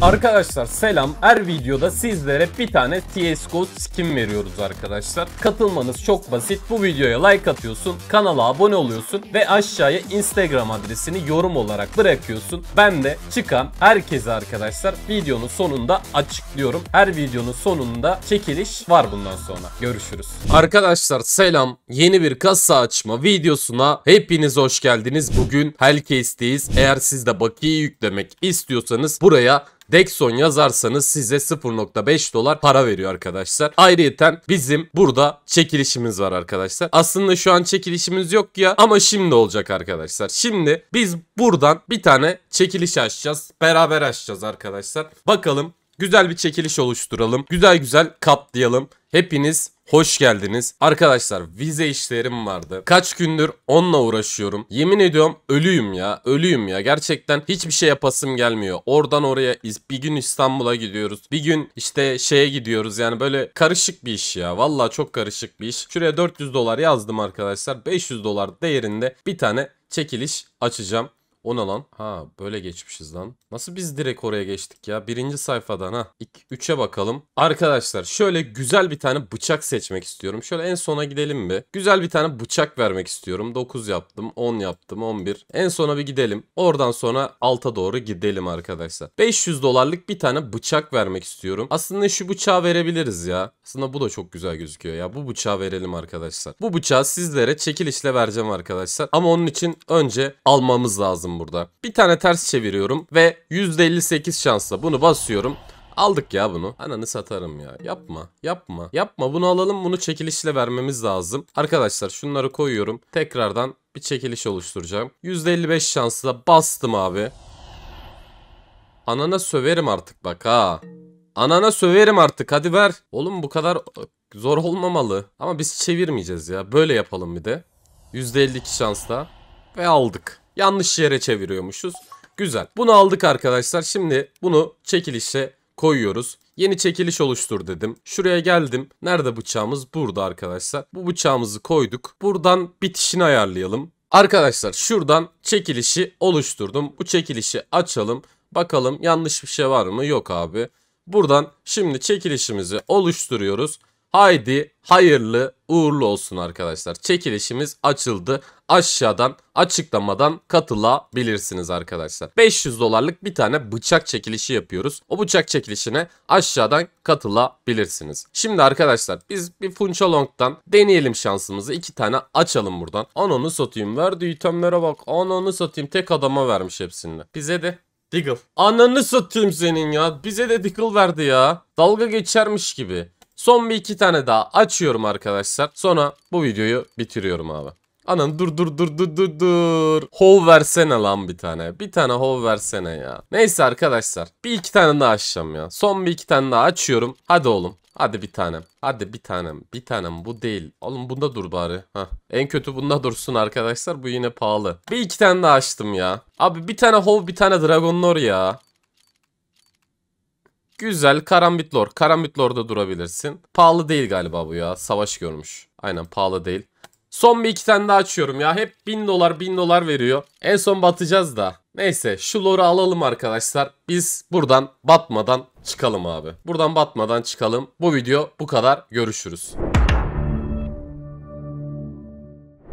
Arkadaşlar selam. Her videoda sizlere bir tane CSGO skin veriyoruz arkadaşlar. Katılmanız çok basit. Bu videoya like atıyorsun, kanala abone oluyorsun ve aşağıya Instagram adresini yorum olarak bırakıyorsun. Ben de çıkan herkese arkadaşlar videonun sonunda açıklıyorum. Her videonun sonunda çekiliş var bundan sonra. Görüşürüz. Arkadaşlar selam. Yeni bir kasa açma videosuna hepiniz hoş geldiniz. Bugün Hellcase'deyiz. Eğer siz de bakiye yüklemek istiyorsanız buraya Dexon yazarsanız size 0.5 dolar para veriyor arkadaşlar. Ayrıyeten bizim burada çekilişimiz var arkadaşlar. Aslında şu an çekilişimiz yok ya ama şimdi olacak arkadaşlar. Şimdi biz buradan bir tane çekiliş açacağız. Beraber açacağız arkadaşlar. Bakalım Güzel bir çekiliş oluşturalım. Güzel güzel katlayalım. Hepiniz Hoş geldiniz. Arkadaşlar vize işlerim vardı. Kaç gündür onunla uğraşıyorum. Yemin ediyorum ölüyüm ya. Ölüyüm ya. Gerçekten hiçbir şey yapasım gelmiyor. Oradan oraya bir gün İstanbul'a gidiyoruz. Bir gün işte şeye gidiyoruz. Yani böyle karışık bir iş ya. Valla çok karışık bir iş. Şuraya 400 dolar yazdım arkadaşlar. 500 dolar değerinde bir tane çekiliş açacağım. O ne lan? Ha böyle geçmişiz lan. Nasıl biz direkt oraya geçtik ya? Birinci sayfadan ha. İlk üçe bakalım. Arkadaşlar şöyle güzel bir tane bıçak seçmek istiyorum. Şöyle en sona gidelim bir. Güzel bir tane bıçak vermek istiyorum. 9 yaptım, 10 yaptım, 11. En sona bir gidelim. Oradan sonra alta doğru gidelim arkadaşlar. 500 dolarlık bir tane bıçak vermek istiyorum. Aslında şu bıçağı verebiliriz ya. Aslında bu da çok güzel gözüküyor ya. Bu bıçağı verelim arkadaşlar. Bu bıçağı sizlere çekilişle vereceğim arkadaşlar. Ama onun için önce almamız lazım lazım burada. Bir tane ters çeviriyorum ve %58 şansla bunu basıyorum. Aldık ya bunu. Ananı satarım ya. Yapma. Yapma. Yapma. Bunu alalım. Bunu çekilişle vermemiz lazım. Arkadaşlar şunları koyuyorum. Tekrardan bir çekiliş oluşturacağım. %55 şansla bastım abi. Anana söverim artık bak ha. Anana söverim artık hadi ver. Oğlum bu kadar zor olmamalı. Ama biz çevirmeyeceğiz ya. Böyle yapalım bir de. %52 şansla. Ve aldık. Yanlış yere çeviriyormuşuz. Güzel. Bunu aldık arkadaşlar. Şimdi bunu çekilişe koyuyoruz. Yeni çekiliş oluştur dedim. Şuraya geldim. Nerede bıçağımız? Burada arkadaşlar. Bu bıçağımızı koyduk. Buradan bitişini ayarlayalım. Arkadaşlar şuradan çekilişi oluşturdum. Bu çekilişi açalım. Bakalım yanlış bir şey var mı? Yok abi. Buradan şimdi çekilişimizi oluşturuyoruz. Haydi hayırlı uğurlu olsun arkadaşlar. Çekilişimiz açıldı. Aşağıdan açıklamadan katılabilirsiniz arkadaşlar. 500 dolarlık bir tane bıçak çekilişi yapıyoruz. O bıçak çekilişine aşağıdan katılabilirsiniz. Şimdi arkadaşlar biz bir Funchalong'dan deneyelim şansımızı. iki tane açalım buradan. Anonu satayım. verdi. itemlere bak. anonu satayım. Tek adama vermiş hepsini. Bize de Diggle. Ananı satayım senin ya. Bize de Diggle verdi ya. Dalga geçermiş gibi. Son bir iki tane daha açıyorum arkadaşlar. Sonra bu videoyu bitiriyorum abi. Anan dur dur dur dur dur dur. Hov versene lan bir tane. Bir tane hov versene ya. Neyse arkadaşlar. Bir iki tane daha açacağım ya. Son bir iki tane daha açıyorum. Hadi oğlum. Hadi bir tanem. Hadi bir tanem. Bir tanem bu değil. Oğlum bunda dur bari. Heh. En kötü bunda dursun arkadaşlar. Bu yine pahalı. Bir iki tane daha açtım ya. Abi bir tane hov bir tane dragonlor ya. Güzel karambitlor, lord. Karambit durabilirsin. Pahalı değil galiba bu ya. Savaş görmüş. Aynen pahalı değil. Son bir iki tane daha açıyorum ya. Hep bin dolar bin dolar veriyor. En son batacağız da. Neyse şu lore'u alalım arkadaşlar. Biz buradan batmadan çıkalım abi. Buradan batmadan çıkalım. Bu video bu kadar. Görüşürüz.